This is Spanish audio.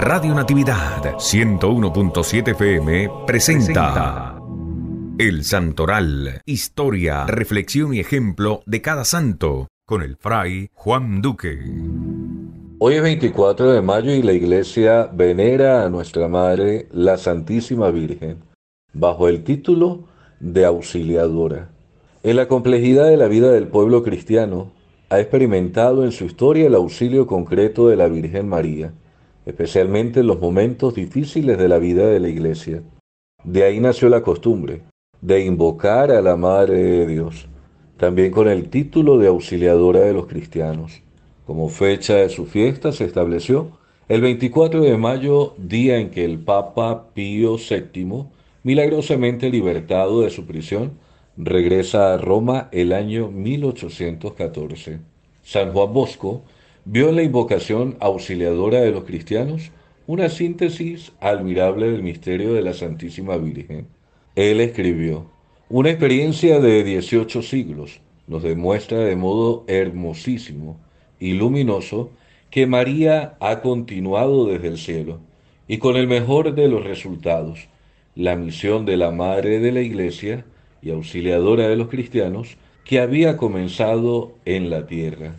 Radio Natividad 101.7 FM presenta El Santoral, historia, reflexión y ejemplo de cada santo, con el fray Juan Duque. Hoy es 24 de mayo y la iglesia venera a nuestra Madre, la Santísima Virgen, bajo el título de auxiliadora. En la complejidad de la vida del pueblo cristiano, ha experimentado en su historia el auxilio concreto de la Virgen María especialmente en los momentos difíciles de la vida de la iglesia. De ahí nació la costumbre de invocar a la Madre de Dios, también con el título de auxiliadora de los cristianos. Como fecha de su fiesta se estableció el 24 de mayo, día en que el Papa Pío VII, milagrosamente libertado de su prisión, regresa a Roma el año 1814. San Juan Bosco vio en la invocación auxiliadora de los cristianos una síntesis admirable del misterio de la Santísima Virgen. Él escribió, una experiencia de 18 siglos nos demuestra de modo hermosísimo y luminoso que María ha continuado desde el cielo y con el mejor de los resultados, la misión de la Madre de la Iglesia y auxiliadora de los cristianos que había comenzado en la tierra.